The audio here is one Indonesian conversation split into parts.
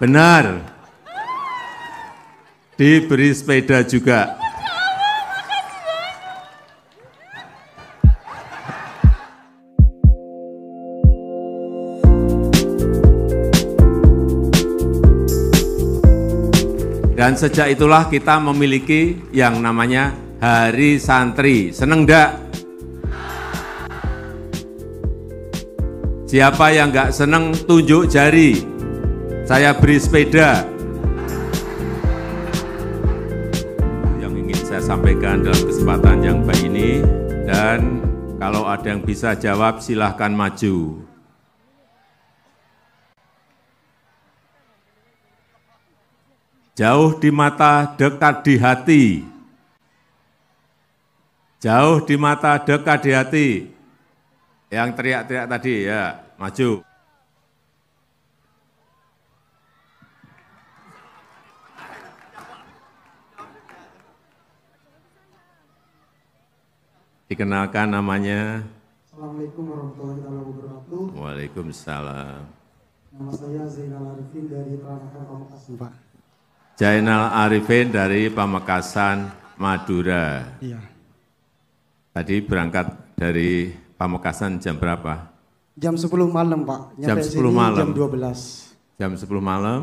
Benar. Diberi sepeda juga. Dan sejak itulah kita memiliki yang namanya Hari Santri. Seneng enggak? Siapa yang nggak seneng tunjuk jari. Saya beri sepeda. Yang ingin saya sampaikan dalam kesempatan yang baik ini dan kalau ada yang bisa jawab silahkan maju. Jauh di mata, dekat di hati. Jauh di mata, dekat di hati. Yang teriak-teriak tadi ya, maju. Dikenalkan namanya. Assalamualaikum warahmatullahi wabarakatuh. Waalaikumsalam. Nama saya Zainal Arifin dari Pamekasan, Pamekasan, Pak. Zainal Arifin dari Pamekasan, Madura. Iya. Tadi berangkat dari Pamekasan jam berapa? Jam 10 malam, Pak. Nyata jam 10 malam. Jam 12. Jam 10 malam.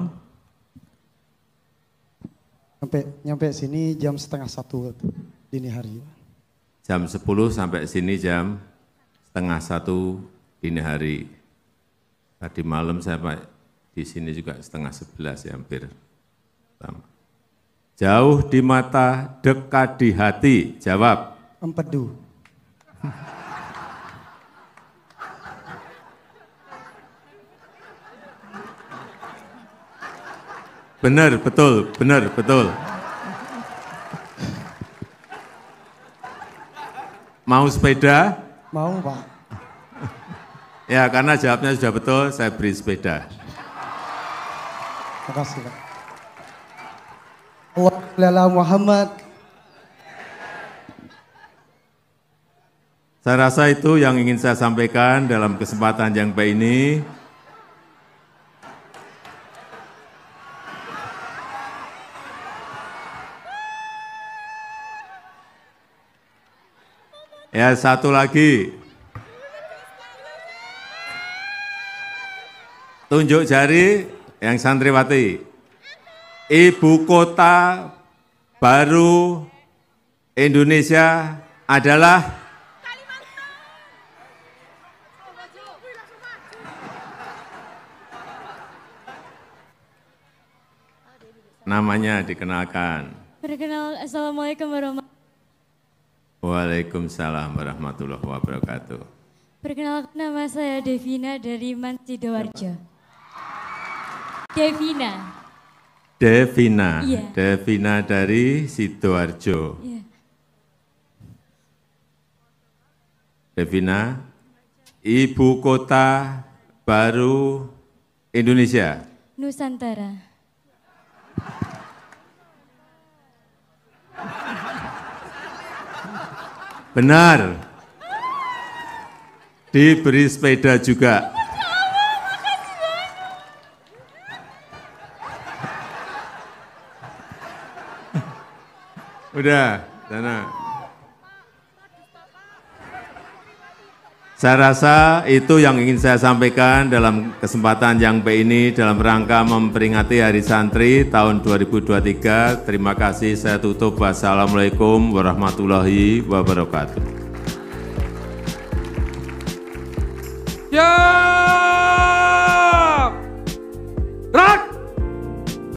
Nyampe, nyampe sini jam setengah satu dini hari jam 10 sampai sini jam setengah satu dini hari. Tadi malam saya Pak di sini juga setengah sebelas ya hampir Jauh di mata, dekat di hati. Jawab. Empedu. Benar, betul, benar, betul. Mau sepeda? Mau Pak. ya karena jawabnya sudah betul, saya beri sepeda. Terima kasih. Pak. Allah Muhammad. Saya rasa itu yang ingin saya sampaikan dalam kesempatan yang baik ini. Ya satu lagi. Tunjuk jari yang santriwati. Ibu kota baru Indonesia adalah namanya dikenalkan. Perkenal, Assalamualaikum warahmatullahi wabarakatuh. Waalaikumsalam warahmatullahi wabarakatuh. Perkenalkan nama saya Devina dari Man Devina. Devina. Yeah. Devina dari Sidoarjo. Yeah. Devina, ibu kota baru Indonesia. Nusantara. Benar. Diberi sepeda juga. Udah, sana. Saya rasa itu yang ingin saya sampaikan dalam kesempatan yang baik ini dalam rangka memperingati Hari Santri tahun 2023. Terima kasih, saya tutup. Wassalamualaikum warahmatullahi wabarakatuh. Yeah!